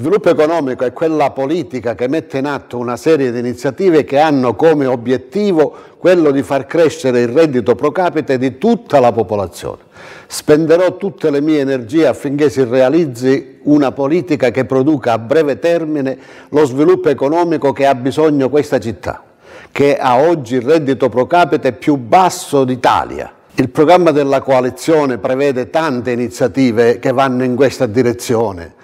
Sviluppo economico è quella politica che mette in atto una serie di iniziative che hanno come obiettivo quello di far crescere il reddito pro capite di tutta la popolazione. Spenderò tutte le mie energie affinché si realizzi una politica che produca a breve termine lo sviluppo economico che ha bisogno questa città, che ha oggi il reddito pro capite più basso d'Italia. Il programma della coalizione prevede tante iniziative che vanno in questa direzione